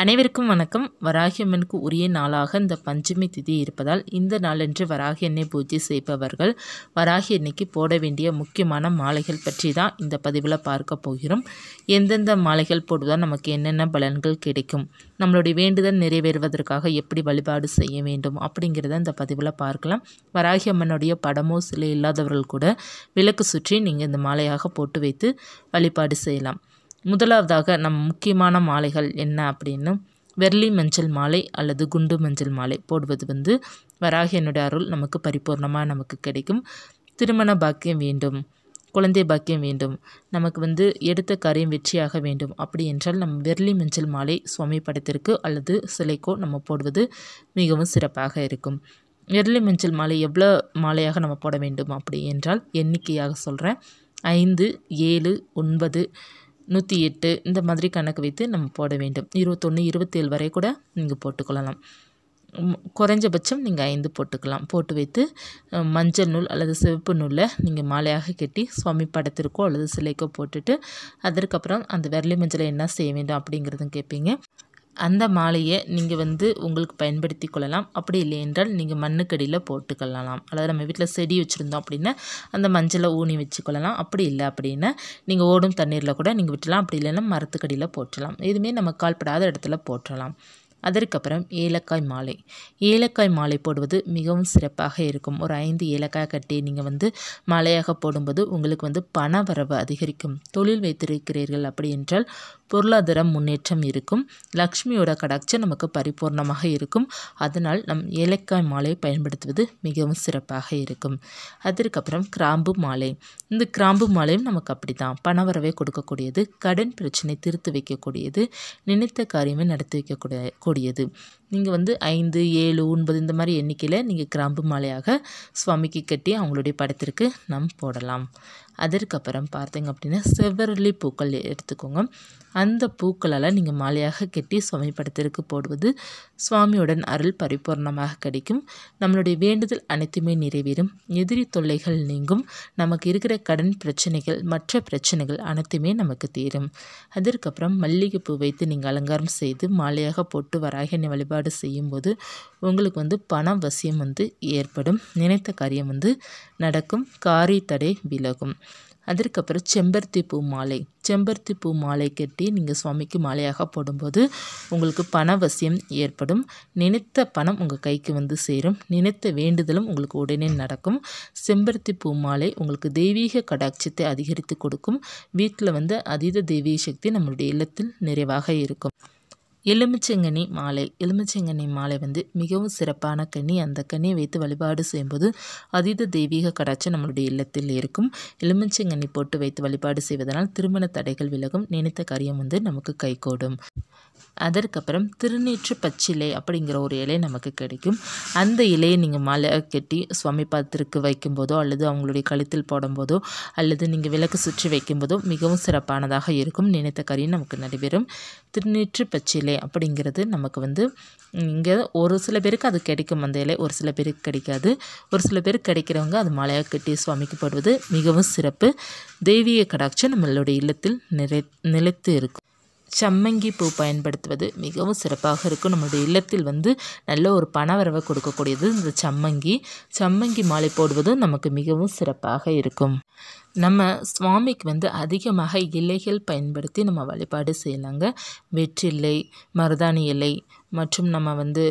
அனைவருக்கும் வணக்கம் வராகி அம்மனுக்கு உரிய நாளாக இந்த பஞ்சமி திதி இருப்பதால் இந்த நாளன்று வராகி எண்ணெய் பூஜை செய்பவர்கள் வராகி எண்ணெய்க்கு போட வேண்டிய முக்கியமான மாலைகள் பற்றி தான் இந்த பதிவில் பார்க்க போகிறோம் எந்தெந்த மாலைகள் போடுவதால் நமக்கு என்னென்ன பலன்கள் கிடைக்கும் நம்மளுடைய வேண்டுதல் நிறைவேறுவதற்காக எப்படி வழிபாடு செய்ய வேண்டும் அப்படிங்கிறத இந்த பதிவில் பார்க்கலாம் வராகி அம்மனுடைய படமோ சிலை இல்லாதவர்கள் கூட விளக்கு சுற்றி நீங்கள் இந்த மாலையாக போட்டு வைத்து வழிபாடு செய்யலாம் முதலாவதாக நம் முக்கியமான மாலைகள் என்ன அப்படின்னு வெர்லி மஞ்சள் மாலை அல்லது குண்டு மஞ்சள் மாலை போடுவது வந்து வராகியனுடைய அருள் நமக்கு பரிபூர்ணமாக நமக்கு கிடைக்கும் திருமண பாக்கியம் வேண்டும் குழந்தை பாக்கியம் வேண்டும் நமக்கு வந்து எடுத்த காரியம் வெற்றியாக வேண்டும் அப்படி என்றால் நம் வெர்லி மஞ்சள் மாலை சுவாமி படத்திற்கு அல்லது சிலைக்கோ நம்ம போடுவது மிகவும் சிறப்பாக இருக்கும் வெர்லி மஞ்சள் மாலை எவ்வளோ மாலையாக நம்ம போட வேண்டும் அப்படி என்றால் எண்ணிக்கையாக சொல்கிறேன் ஐந்து ஏழு ஒன்பது நூற்றி எட்டு இந்த மாதிரி கணக்கு வைத்து நம்ம போட வேண்டும் இருபத்தொன்று இருபத்தேழு வரை கூட நீங்கள் போட்டுக்கொள்ளலாம் குறைஞ்சபட்சம் நீங்கள் ஐந்து போட்டுக்கலாம் போட்டு வைத்து மஞ்சள் நூல் அல்லது சிவப்பு நூலை நீங்கள் மாலையாக கட்டி சுவாமி படத்திற்கோ அல்லது சிலைக்கோ போட்டுட்டு அதற்கப்புறம் அந்த விரலி மஞ்சளை என்ன செய்ய வேண்டும் அப்படிங்கிறதும் கேட்பீங்க அந்த மாலையை நீங்கள் வந்து உங்களுக்கு பயன்படுத்தி கொள்ளலாம் அப்படி இல்லை என்றால் நீங்கள் மண்ணுக்கடியில் போட்டுக்கொள்ளலாம் அல்லது நம்ம வீட்டில் செடி வச்சுருந்தோம் அப்படின்னா அந்த மஞ்சளை ஊனி வச்சுக்கொள்ளலாம் அப்படி இல்லை அப்படின்னா நீங்கள் ஓடும் தண்ணீரில் கூட நீங்கள் விட்டுலாம் அப்படி இல்லைன்னா மரத்துக்கடியில் போட்டலாம் எதுவுமே நம்ம கால்படாத இடத்துல போட்டலாம் அதற்கப்புறம் ஏலக்காய் மாலை ஏலக்காய் மாலை போடுவது மிகவும் சிறப்பாக இருக்கும் ஒரு ஐந்து ஏலக்காய் கட்டி நீங்கள் வந்து மாலையாக போடும்போது உங்களுக்கு வந்து பண வரவு அதிகரிக்கும் தொழில் வைத்திருக்கிறீர்கள் அப்படி என்றால் பொருளாதார முன்னேற்றம் இருக்கும் லக்ஷ்மியோட கடாட்சம் நமக்கு பரிபூர்ணமாக இருக்கும் அதனால் நம் ஏலக்காய் மாலை பயன்படுத்துவது மிகவும் சிறப்பாக இருக்கும் அதற்கப்புறம் கிராம்பு மாலை இந்த கிராம்பு மாலையும் நமக்கு அப்படி தான் பணவரவை கொடுக்கக்கூடியது கடன் பிரச்சனை திருத்து வைக்கக்கூடியது நினைத்த காரியமே நடத்தி வைக்கக்கூடிய கூடியது நீங்கள் வந்து ஐந்து ஏழு ஒன்பது இந்த மாதிரி எண்ணிக்கையில் நீங்கள் கிராம்பு மாலையாக சுவாமிக்கு கட்டி அவங்களுடைய படத்திற்கு நாம் போடலாம் அதற்கப்புறம் பார்த்தீங்க அப்படின்னா செவ்வரளி பூக்கள் எடுத்துக்கோங்க அந்த பூக்களால் நீங்கள் மாலையாக கட்டி சுவாமி படத்திற்கு போடுவது சுவாமியுடன் அருள் பரிபூர்ணமாக கிடைக்கும் நம்மளுடைய வேண்டுதல் அனைத்துமே நிறைவேறும் எதிரி தொல்லைகள் நீங்கும் நமக்கு இருக்கிற கடன் பிரச்சனைகள் மற்ற பிரச்சனைகள் அனைத்துமே நமக்கு தீரும் அதற்கப்புறம் மல்லிகைப்பூ வைத்து நீங்கள் அலங்காரம் செய்து மாலையாக போட்டு வராகினை வழிபாடு வழிபாடு செய்யும்போது உங்களுக்கு வந்து பணம் வசியம் வந்து ஏற்படும் நினைத்த காரியம் வந்து நடக்கும் காரி தடை விலகும் அதற்கப்புறம் செம்பருத்தி பூ மாலை செம்பருத்தி பூ மாலை கட்டி நீங்கள் சுவாமிக்கு மாலையாக போடும்போது உங்களுக்கு பண வசியம் ஏற்படும் நினைத்த பணம் உங்கள் கைக்கு வந்து சேரும் நினைத்த வேண்டுதலும் உங்களுக்கு உடனே நடக்கும் செம்பருத்தி பூ மாலை உங்களுக்கு தெய்வீக கடாட்சத்தை அதிகரித்து கொடுக்கும் வீட்டில் வந்து அதீத தெய்வீக சக்தி நம்மளுடைய இல்லத்தில் நிறைவாக இருக்கும் எலுமிச்சங்கனி மாலை எலுமிச்சங்கனி மாலை வந்து மிகவும் சிறப்பான கனி அந்த கனியை வைத்து வழிபாடு செய்யும்போது அதீத தெய்வீக கடாட்சி நம்மளுடைய இல்லத்தில் இருக்கும் எலுமிச்சங்கனி போட்டு வைத்து வழிபாடு செய்வதனால் திருமண தடைகள் விலகும் நினைத்த காரியம் வந்து நமக்கு கைகூடும் அதற்கப்புறம் திருநீற்று பச்சிலை அப்படிங்கிற ஒரு இலை நமக்கு கிடைக்கும் அந்த இலையை நீங்கள் மலை கட்டி சுவாமி பாத்திரத்துக்கு வைக்கும்போதோ அல்லது அவங்களுடைய கழுத்தில் போடும்போதோ அல்லது நீங்கள் விளக்கு சுற்றி வைக்கும்போதோ மிகவும் சிறப்பானதாக இருக்கும் நினைத்த கறியும் நமக்கு நடைபெறும் திருநீற்று பச்சிலை அப்படிங்கிறது நமக்கு வந்து இங்கே ஒரு சில பேருக்கு அது கிடைக்கும் அந்த இலை ஒரு சில பேருக்கு கிடைக்காது ஒரு சில பேருக்கு கிடைக்கிறவங்க அது மலையாக கட்டி சுவாமிக்கு போடுவது மிகவும் சிறப்பு தெய்வீக கடாட்சி நம்மளுடைய இல்லத்தில் நிறை நிலைத்து இருக்கும் சம்மங்கி பூ பயன்படுத்துவது மிகவும் சிறப்பாக இருக்கும் நம்மளுடைய இல்லத்தில் வந்து நல்ல ஒரு பணவரவை கொடுக்கக்கூடியது இந்த சம்மங்கி சம்மங்கி மாலை போடுவதும் நமக்கு மிகவும் சிறப்பாக இருக்கும் நம்ம சுவாமிக்கு வந்து அதிகமாக இலைகள் பயன்படுத்தி நம்ம வழிபாடு செய்யலாங்க வெற்றிலை மருதாணி இலை மற்றும் நம்ம வந்து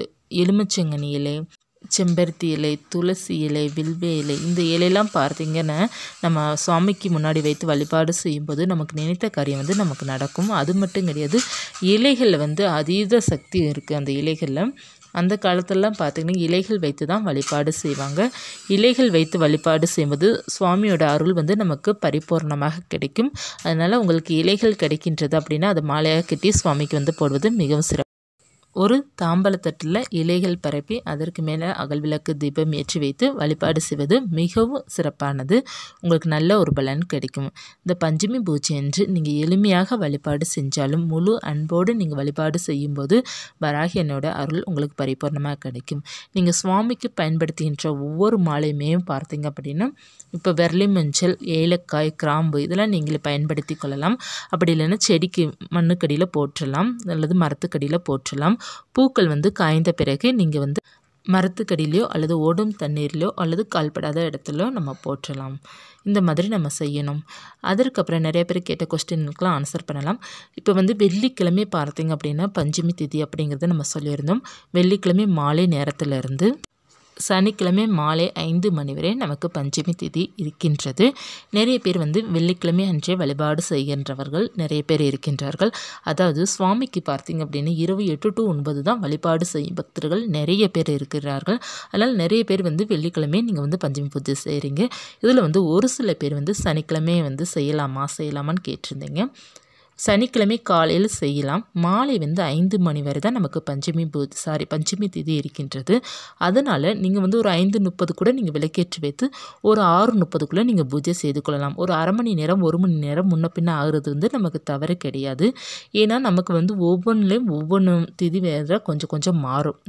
எலுமிச்சங்கனி இலை செம்பருத்தி இலை துளசி இலை வில்வ இலை இந்த இலையெல்லாம் பார்த்திங்கன்னா நம்ம சுவாமிக்கு முன்னாடி வைத்து வழிபாடு செய்யும்போது நமக்கு நினைத்த காரியம் வந்து நமக்கு நடக்கும் அது மட்டும் கிடையாது இலைகளில் வந்து அதீத சக்தி இருக்குது அந்த இலைகளில் அந்த காலத்திலலாம் பார்த்திங்கன்னா இலைகள் வைத்து தான் வழிபாடு செய்வாங்க இலைகள் வைத்து வழிபாடு செய்யும்போது சுவாமியோட அருள் வந்து நமக்கு பரிபூர்ணமாக கிடைக்கும் அதனால் உங்களுக்கு இலைகள் கிடைக்கின்றது அப்படின்னா அது மாலையாக கட்டி சுவாமிக்கு வந்து போடுவது மிகவும் சிறப்பு ஒரு தாம்பலத்தட்டில் இலைகள் பரப்பி அதற்கு மேலே அகல்விளக்கு தீபம் ஏற்றி வைத்து வழிபாடு செய்வது மிகவும் சிறப்பானது உங்களுக்கு நல்ல ஒரு பலன் கிடைக்கும் இந்த பஞ்சமி பூஜை என்று நீங்கள் எளிமையாக வழிபாடு செஞ்சாலும் முழு அன்போடு நீங்கள் வழிபாடு செய்யும்போது வராகியனோட அருள் உங்களுக்கு பரிபூர்ணமாக கிடைக்கும் நீங்கள் சுவாமிக்கு பயன்படுத்துகின்ற ஒவ்வொரு மாலையுமே பார்த்தீங்க அப்படின்னா இப்போ வெரலி மஞ்சள் ஏலக்காய் கிராம்பு இதெல்லாம் நீங்களே பயன்படுத்தி கொள்ளலாம் அப்படி இல்லைன்னா செடிக்கு மண்ணுக்கடியில் போற்றலாம் அல்லது மரத்துக்கடியில் போற்றலாம் பூக்கள் வந்து காய்ந்த பிறகு நீங்கள் வந்து மரத்துக்கடியிலையோ அல்லது ஓடும் தண்ணீர்லையோ அல்லது கால்படாத இடத்துலையோ நம்ம போற்றலாம் இந்த மாதிரி நம்ம செய்யணும் அதற்கப்புறம் நிறைய பேர் கேட்ட கொஸ்டினுக்கெலாம் ஆன்சர் பண்ணலாம் இப்போ வந்து வெள்ளிக்கிழமை பார்த்திங்க அப்படின்னா பஞ்சமி திதி அப்படிங்கிறத நம்ம சொல்லியிருந்தோம் வெள்ளிக்கிழமை மாலை நேரத்துலேருந்து சனிக்கிழமை மாலை ஐந்து மணி வரை நமக்கு பஞ்சமி திதி இருக்கின்றது நிறைய பேர் வந்து வெள்ளிக்கிழமை அன்றே வழிபாடு செய்கின்றவர்கள் நிறைய பேர் இருக்கின்றார்கள் அதாவது சுவாமிக்கு பார்த்திங்க அப்படின்னு இரவு எட்டு டு ஒன்பது தான் வழிபாடு செய்யும் பக்தர்கள் நிறைய பேர் இருக்கிறார்கள் அதனால் நிறைய பேர் வந்து வெள்ளிக்கிழமை நீங்கள் வந்து பஞ்சமி பூஜை செய்கிறீங்க இதில் வந்து ஒரு சில பேர் வந்து சனிக்கிழமையே வந்து செய்யலாமா செய்யலாமான்னு கேட்டிருந்தீங்க சனிக்கிழமை காலையில் செய்யலாம் மாலை வந்து ஐந்து மணி வரை தான் நமக்கு பஞ்சமி பூஜை சாரி பஞ்சமி தேதி இருக்கின்றது அதனால் நீங்கள் வந்து ஒரு ஐந்து முப்பது கூட நீங்கள் விளக்கேற்றி வைத்து ஒரு ஆறு முப்பதுக்குள்ளே நீங்கள் பூஜை செய்து கொள்ளலாம் ஒரு அரை மணி நேரம் ஒரு மணி நேரம் முன்ன பின்ன ஆகிறது வந்து நமக்கு தவறு கிடையாது ஏன்னா நமக்கு வந்து ஒவ்வொன்றுலேயும் ஒவ்வொன்றும் திதி வேற கொஞ்சம் கொஞ்சம் மாறும்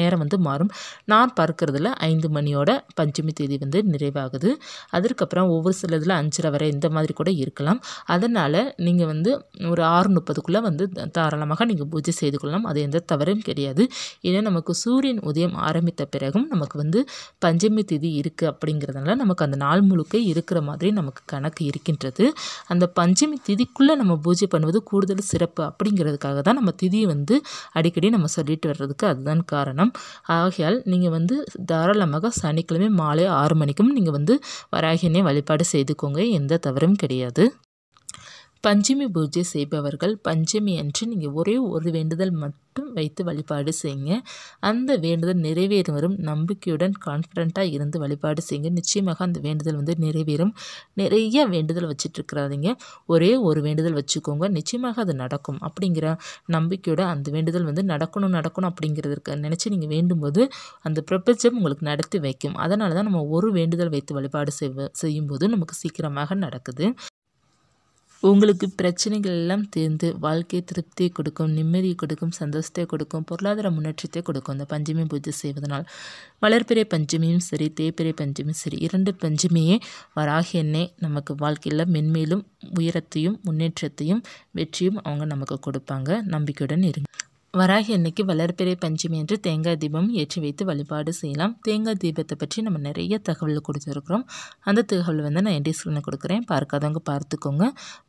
நேரம் வந்து மாறும் நான் பார்க்குறதுல ஐந்து மணியோட பஞ்சமி தேதி வந்து நிறைவாகுது அதற்கப்புறம் ஒவ்வொரு சில இதில் அஞ்சரை வரை இந்த மாதிரி கூட இருக்கலாம் அதனால் நீங்கள் வந்து ஒரு ஆறு முப்பதுக்குள்ளே வந்து தாராளமாக நீங்கள் பூஜை செய்து கொள்ளலாம் அது எந்த தவறும் கிடையாது ஏன்னா நமக்கு சூரியன் உதயம் ஆரம்பித்த பிறகும் நமக்கு வந்து பஞ்சமி திதி இருக்குது அப்படிங்கிறதுனால நமக்கு அந்த நாள் முழுக்க இருக்கிற மாதிரி நமக்கு கணக்கு இருக்கின்றது அந்த பஞ்சமி திதிக்குள்ளே நம்ம பூஜை பண்ணுவது கூடுதல் சிறப்பு அப்படிங்கிறதுக்காக தான் நம்ம திதியை வந்து அடிக்கடி நம்ம சொல்லிட்டு வர்றதுக்கு அதுதான் காரணம் ஆகையால் நீங்கள் வந்து தாராளமாக சனிக்கிழமை மாலை ஆறு மணிக்கும் நீங்கள் வந்து வராகினே வழிபாடு செய்துக்கோங்க எந்த தவறும் கிடையாது பஞ்சமி பூஜை செய்பவர்கள் பஞ்சமி அன்று நீங்கள் ஒரே ஒரு வேண்டுதல் மட்டும் வைத்து வழிபாடு செய்யுங்க அந்த வேண்டுதல் நிறைவேறும் வரும் நம்பிக்கையுடன் கான்ஃபிடண்ட்டாக இருந்து வழிபாடு செய்யுங்க நிச்சயமாக அந்த வேண்டுதல் வந்து நிறைவேறும் நிறைய வேண்டுதல் வச்சுட்ருக்கிறாதீங்க ஒரே ஒரு வேண்டுதல் வச்சுக்கோங்க நிச்சயமாக அது நடக்கும் அப்படிங்கிற நம்பிக்கையோட அந்த வேண்டுதல் வந்து நடக்கணும் நடக்கணும் அப்படிங்கிறதுக்கு நினச்சி நீங்கள் வேண்டும்போது அந்த பிரபஞ்சம் உங்களுக்கு நடத்தி வைக்கும் அதனால தான் நம்ம ஒரு வேண்டுதல் வைத்து வழிபாடு செய்வ செய்யும்போது நமக்கு சீக்கிரமாக நடக்குது உங்களுக்கு பிரச்சனைகள் எல்லாம் தீர்ந்து வாழ்க்கை திருப்தியை கொடுக்கும் நிம்மதியை கொடுக்கும் சந்தோஷத்தை கொடுக்கும் பொருளாதார முன்னேற்றத்தை கொடுக்கும் இந்த பஞ்சமி பூஜை செய்வதனால் வளர்பிறை பஞ்சமியும் சரி தேய்பிறை பஞ்சமியும் சரி இரண்டு பஞ்சமியே வராக எண்ணெய் நமக்கு வாழ்க்கையில் மென்மேலும் உயரத்தையும் முன்னேற்றத்தையும் வெற்றியும் அவங்க நமக்கு கொடுப்பாங்க நம்பிக்கையுடன் இருங்க வராகி அன்னைக்கு வளர்பிறை பஞ்சமி என்று தேங்காய் தீபம் ஏற்றி வைத்து வழிபாடு செய்யலாம் தேங்காய் தீபத்தை பற்றி நம்ம நிறைய தகவல் கொடுத்துருக்குறோம் அந்த தகவல் வந்து நான் என் ஸ்க்ரீனில் கொடுக்குறேன் பார்க்காதவங்க பார்த்துக்கோங்க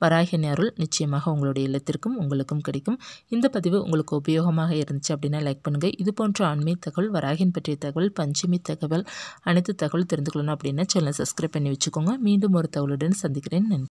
வராகி அருள் நிச்சயமாக உங்களுடைய இல்லத்திற்கும் உங்களுக்கும் கிடைக்கும் இந்த பதிவு உங்களுக்கு உபயோகமாக இருந்துச்சு அப்படின்னா லைக் பண்ணுங்கள் இது போன்ற ஆன்மீக தகவல் வராகின் பற்றிய தகவல் பஞ்சமி தகவல் அனைத்து தகவல் தெரிந்து கொள்ளணும் அப்படின்னா சேனல் சப்ஸ்கிரைப் பண்ணி வச்சுக்கோங்க மீண்டும் ஒரு தகவலுடன் சந்திக்கிறேன் நன்றி